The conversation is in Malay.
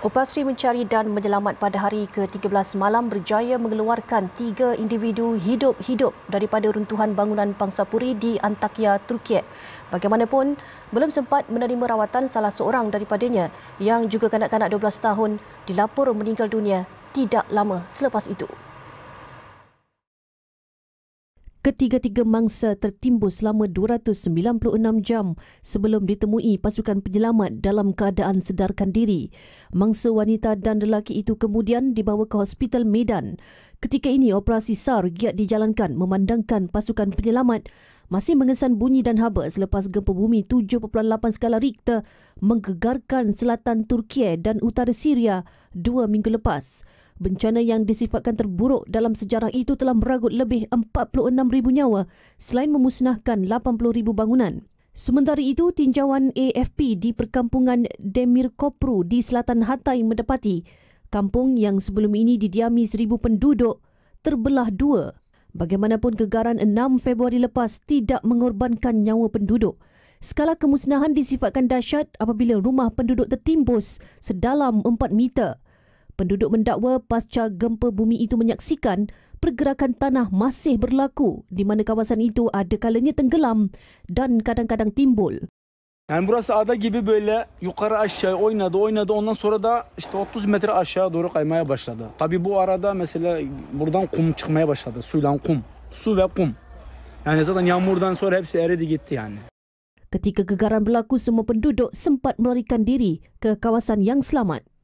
Opasri mencari dan menyelamat pada hari ke-13 malam berjaya mengeluarkan tiga individu hidup-hidup daripada runtuhan bangunan pangsapuri di Antakya, Turki. Bagaimanapun, belum sempat menerima rawatan salah seorang daripadanya yang juga kanak-kanak 12 tahun dilaporkan meninggal dunia tidak lama selepas itu. Ketiga-tiga mangsa tertimbus selama 296 jam sebelum ditemui pasukan penyelamat dalam keadaan sedarkan diri. Mangsa wanita dan lelaki itu kemudian dibawa ke Hospital Medan. Ketika ini operasi SAR giat dijalankan memandangkan pasukan penyelamat masih mengesan bunyi dan haba selepas gempa bumi 7.8 skala Richter menggegarkan selatan Turki dan utara Syria dua minggu lepas. Bencana yang disifatkan terburuk dalam sejarah itu telah meragut lebih 46,000 nyawa selain memusnahkan 80,000 bangunan. Sementara itu, tinjauan AFP di perkampungan Demir Kopru di selatan Hatay mendapati kampung yang sebelum ini didiami 1,000 penduduk terbelah dua. Bagaimanapun kegaran 6 Februari lepas tidak mengorbankan nyawa penduduk. Skala kemusnahan disifatkan dahsyat apabila rumah penduduk tertimbus sedalam 4 meter penduduk mendakwa pasca gempa bumi itu menyaksikan pergerakan tanah masih berlaku di mana kawasan itu ada kalanya tenggelam dan kadang-kadang timbul. Yani burası ada gibi böyle yukarı aşağı oynadı oynadı ondan sonra da işte 30 metre aşağı doğru kaymaya başladı. Tabi bu arada mesela buradan kum çıkmaya başladı suyla kum. Su ve kum. Yani zaten yağmurdan sonra hepsi eridi gitti yani. Ketika gegaran berlaku, semua penduduk sempat melarikan diri ke kawasan yang selamat.